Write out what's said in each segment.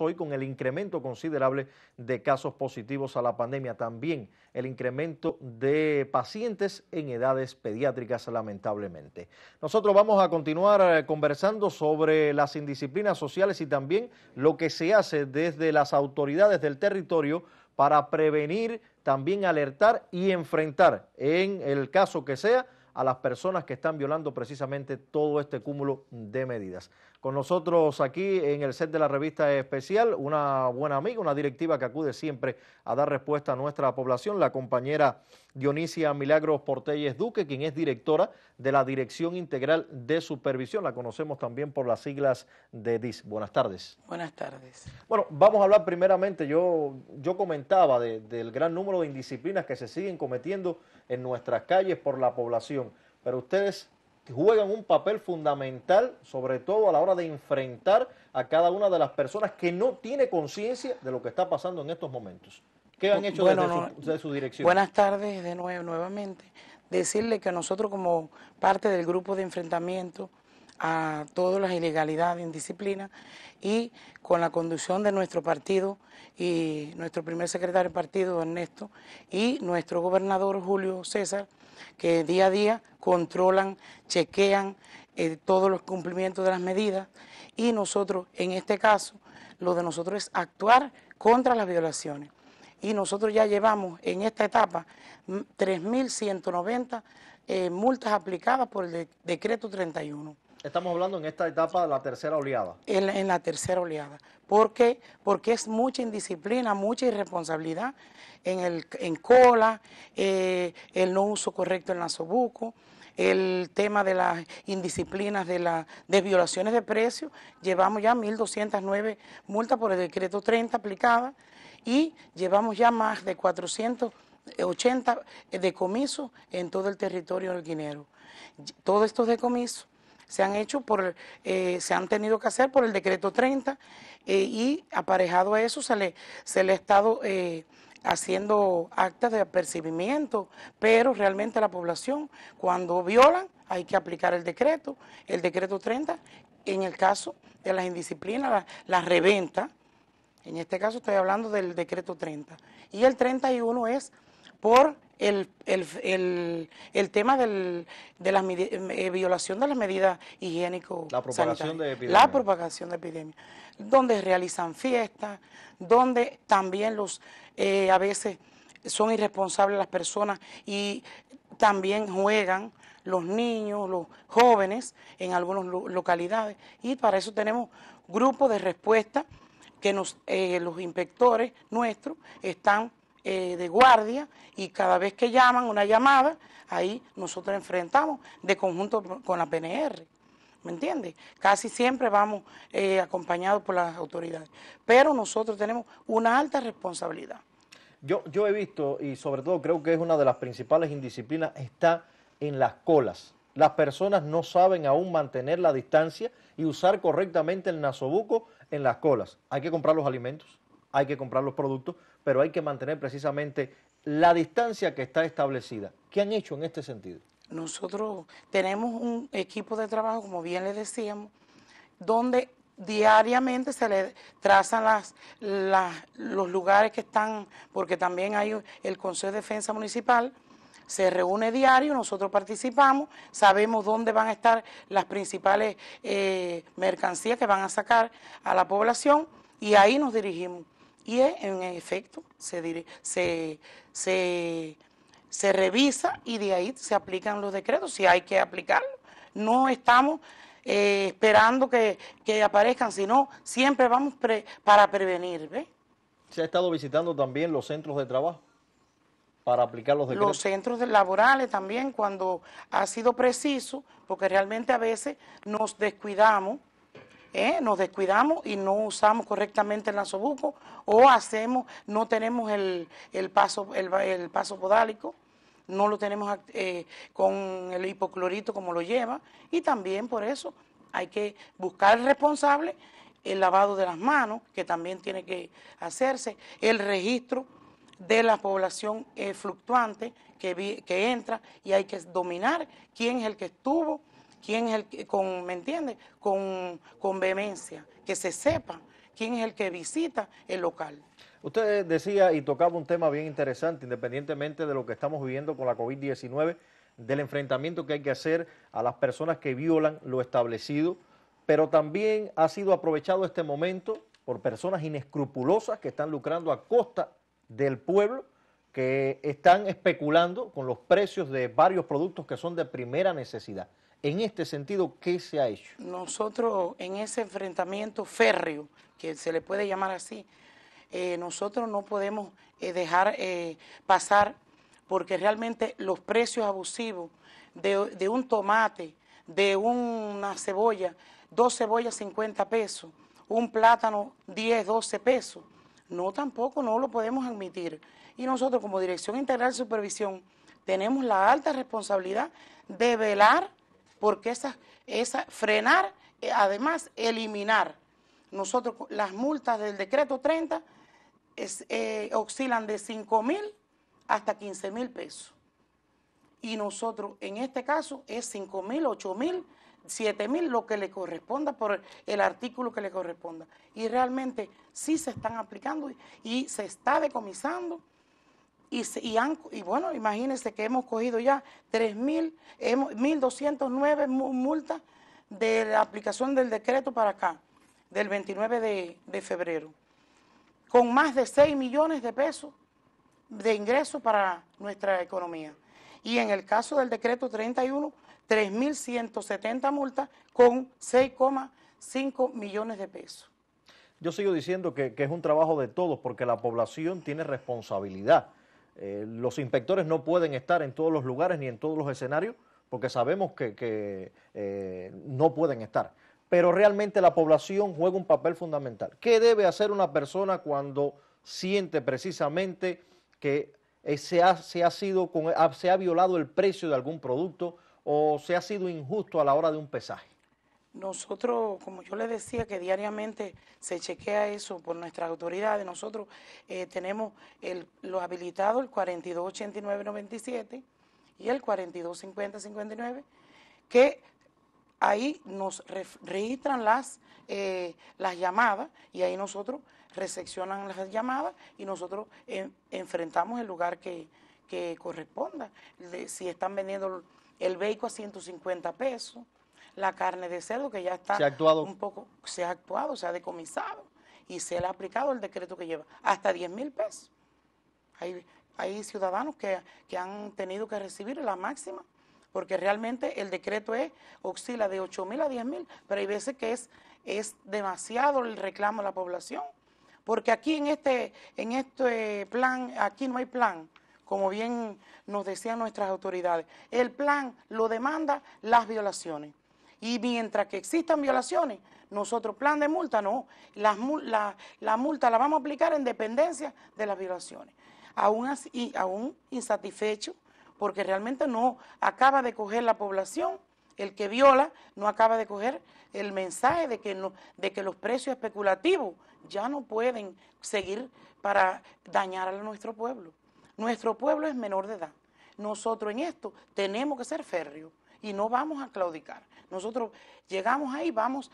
hoy con el incremento considerable de casos positivos a la pandemia, también el incremento de pacientes en edades pediátricas lamentablemente. Nosotros vamos a continuar eh, conversando sobre las indisciplinas sociales y también lo que se hace desde las autoridades del territorio para prevenir, también alertar y enfrentar en el caso que sea a las personas que están violando precisamente todo este cúmulo de medidas. Con nosotros aquí en el set de la revista especial, una buena amiga, una directiva que acude siempre a dar respuesta a nuestra población, la compañera Dionisia Milagros Portelles Duque, quien es directora de la Dirección Integral de Supervisión. La conocemos también por las siglas de DIS. Buenas tardes. Buenas tardes. Bueno, vamos a hablar primeramente, yo, yo comentaba del gran número de indisciplinas que se siguen cometiendo en nuestras calles por la población, pero ustedes juegan un papel fundamental, sobre todo a la hora de enfrentar a cada una de las personas que no tiene conciencia de lo que está pasando en estos momentos. ¿Qué han hecho de desde, su, dirección? Buenas tardes de nuevo, nuevamente. Decirle que nosotros como parte del grupo de enfrentamiento a todas las ilegalidades, indisciplinas y con la conducción de nuestro partido y nuestro primer secretario de partido, Ernesto, y nuestro gobernador, Julio César, que día a día controlan, chequean eh, todos los cumplimientos de las medidas y nosotros, en este caso, lo de nosotros es actuar contra las violaciones y nosotros ya llevamos en esta etapa 3.190 eh, multas aplicadas por el decreto 31. Estamos hablando en esta etapa de la tercera oleada. En la, tercera oleada. ¿Por qué? Porque es mucha indisciplina, mucha irresponsabilidad en, el, en cola, eh, el no uso correcto en la sobuco, el tema de las indisciplinas, de, de violaciones de precios. Llevamos ya 1.209 multas por el decreto 30 aplicadas y llevamos ya más de 480 eh, decomisos en todo el territorio del guinero. Todos estos decomisos se han hecho por, eh, se han tenido que hacer por el decreto 30 eh, y aparejado a eso se le, se le ha estado haciendo actas de apercibimiento, pero realmente la población cuando violan hay que aplicar el decreto, el decreto 30 en el caso de las indisciplinas, las la reventa, en este caso estoy hablando del decreto 30. Y el 31 es por el, tema del, de la eh, violación de las medidas higiénicas. La propagación de epidemia. La propagación de epidemia. Donde realizan fiestas, donde también los, eh, a veces son irresponsables las personas y también juegan los niños, los jóvenes en algunas localidades. Y para eso tenemos grupos de respuesta que eh, los inspectores nuestros están eh, de guardia y cada vez que llaman una llamada, ahí nosotros enfrentamos de conjunto con la PNR. ¿Me entiendes? Casi siempre vamos eh, acompañados por las autoridades. Pero nosotros tenemos una alta responsabilidad. Yo, yo he visto, y sobre todo creo que es una de las principales indisciplinas, está en las colas. Las personas no saben aún mantener la distancia y usar correctamente el nasobuco en las colas. Hay que comprar los alimentos, hay que comprar los productos, pero hay que mantener precisamente la distancia que está establecida. ¿Qué han hecho en este sentido? Nosotros tenemos un equipo de trabajo, como bien le decíamos, donde diariamente se le trazan los lugares que están, porque también hay el Consejo de Defensa Municipal, se reúne diario, nosotros participamos, sabemos dónde van a estar las principales eh, mercancías que van a sacar a la población y ahí nos dirigimos. Y en efecto, se, se, revisa y de ahí se aplican los decretos, si hay que aplicarlos. No estamos eh, esperando que, aparezcan, sino siempre vamos para prevenir. ¿Se ha estado visitando también los centros de trabajo? para los Los centros laborales también, cuando ha sido preciso, porque realmente a veces nos descuidamos, ¿eh? nos descuidamos y no usamos correctamente el nasobuco o hacemos, no tenemos el, paso, paso podálico, no lo tenemos eh, con el hipoclorito como lo lleva y también por eso hay que buscar el responsable el lavado de las manos, que también tiene que hacerse, el registro de la población eh, fluctuante que, entra y hay que dominar quién es el que estuvo, quién es el que, con, ¿me entiende?, Con, con vehemencia, que se sepa quién es el que visita el local. Usted decía y tocaba un tema bien interesante, independientemente de lo que estamos viviendo con la COVID-19, del enfrentamiento que hay que hacer a las personas que violan lo establecido, pero también ha sido aprovechado este momento por personas inescrupulosas que están lucrando a costa del pueblo que están especulando con los precios de varios productos que son de primera necesidad. En este sentido, ¿qué se ha hecho? Nosotros, en ese enfrentamiento férreo, que se le puede llamar así, eh, nosotros no podemos eh, dejar eh, pasar porque realmente los precios abusivos de un tomate, de una cebolla, dos cebollas 50 pesos, un plátano 10, 12 pesos, no, tampoco, no lo podemos admitir. Y nosotros como Dirección Integral de Supervisión tenemos la alta responsabilidad de velar porque esa, frenar, eh, además eliminar. Nosotros las multas del decreto 30 eh, oscilan de 5 mil hasta 15 mil pesos. Y nosotros en este caso es 5 mil, 8 mil 7 mil, lo que le corresponda por el artículo que le corresponda. Y realmente sí se están aplicando y, se está decomisando. Y, y, bueno, imagínense que hemos cogido ya 1.209 multas de la aplicación del decreto para acá, del 29 de, de febrero, con más de 6 millones de pesos de ingresos para nuestra economía. Y en el caso del decreto 31, 3.170 multas con 6,5 millones de pesos. Yo sigo diciendo que, es un trabajo de todos porque la población tiene responsabilidad. Eh, los inspectores no pueden estar en todos los lugares ni en todos los escenarios porque sabemos que, eh, no pueden estar. Pero realmente la población juega un papel fundamental. ¿Qué debe hacer una persona cuando siente precisamente que eh, se se ha violado el precio de algún producto? o se ha sido injusto a la hora de un pesaje? Nosotros, como yo le decía, que diariamente se chequea eso por nuestras autoridades. Nosotros eh, tenemos los habilitados el 428997 y el 425059, que ahí nos registran las, eh, las llamadas y ahí nosotros recepcionan las llamadas y nosotros enfrentamos el lugar que, corresponda. si están vendiendo el bacon a 150 pesos, la carne de cerdo que ya está un poco, se ha actuado, se ha decomisado y se le ha aplicado el decreto que lleva, hasta 10 mil pesos. Hay, ciudadanos que, han tenido que recibir la máxima, porque realmente el decreto es, oscila de 8 mil a 10 mil, pero hay veces que es, es demasiado el reclamo de la población, porque aquí en este, en este plan, aquí no hay plan, como bien nos decían nuestras autoridades, el plan lo demanda las violaciones. Y mientras que existan violaciones, nosotros plan de multa no, la, multa la vamos a aplicar en dependencia de las violaciones. Aún, así, aún insatisfecho, porque realmente no acaba de coger la población, el que viola no acaba de coger el mensaje de que, de que los precios especulativos ya no pueden seguir para dañar a nuestro pueblo. Nuestro pueblo es menor de edad. Nosotros en esto tenemos que ser férreos y no vamos a claudicar. Nosotros llegamos ahí, vamos,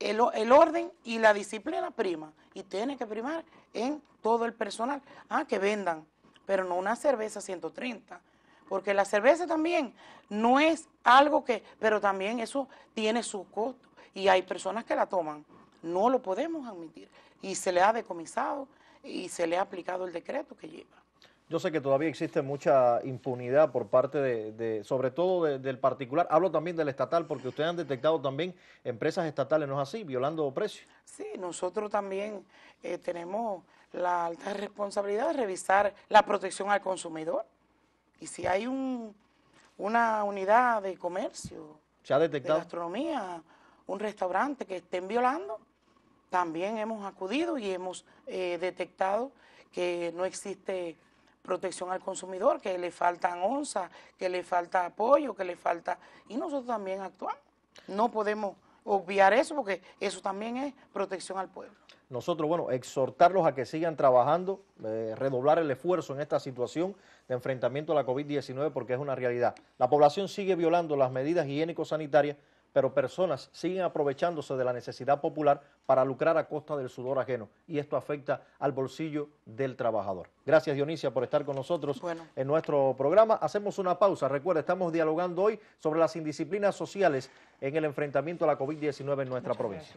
el, orden y la disciplina prima y tiene que primar en todo el personal. Ah, que vendan, pero no una cerveza 130, porque la cerveza también no es algo que, pero también eso tiene su costo y hay personas que la toman. No lo podemos admitir y se le ha decomisado y se le ha aplicado el decreto que lleva. Yo sé que todavía existe mucha impunidad por parte de, sobre todo del particular. Hablo también del estatal, porque ustedes han detectado también empresas estatales, ¿no es así?, violando precios. Sí, nosotros también eh, tenemos la alta responsabilidad de revisar la protección al consumidor. Y si hay un, una unidad de comercio, ¿Se ha detectado? de gastronomía, un restaurante que estén violando, también hemos acudido y hemos eh, detectado que no existe protección al consumidor, que le faltan onzas, que le falta apoyo, que le falta... Y nosotros también actuamos. No podemos obviar eso porque eso también es protección al pueblo. Nosotros, bueno, exhortarlos a que sigan trabajando, eh, redoblar el esfuerzo en esta situación de enfrentamiento a la COVID-19 porque es una realidad. La población sigue violando las medidas higiénico-sanitarias pero personas siguen aprovechándose de la necesidad popular para lucrar a costa del sudor ajeno y esto afecta al bolsillo del trabajador. Gracias Dionisia por estar con nosotros en nuestro programa. Hacemos una pausa. Recuerda, estamos dialogando hoy sobre las indisciplinas sociales en el enfrentamiento a la COVID-19 en nuestra provincia.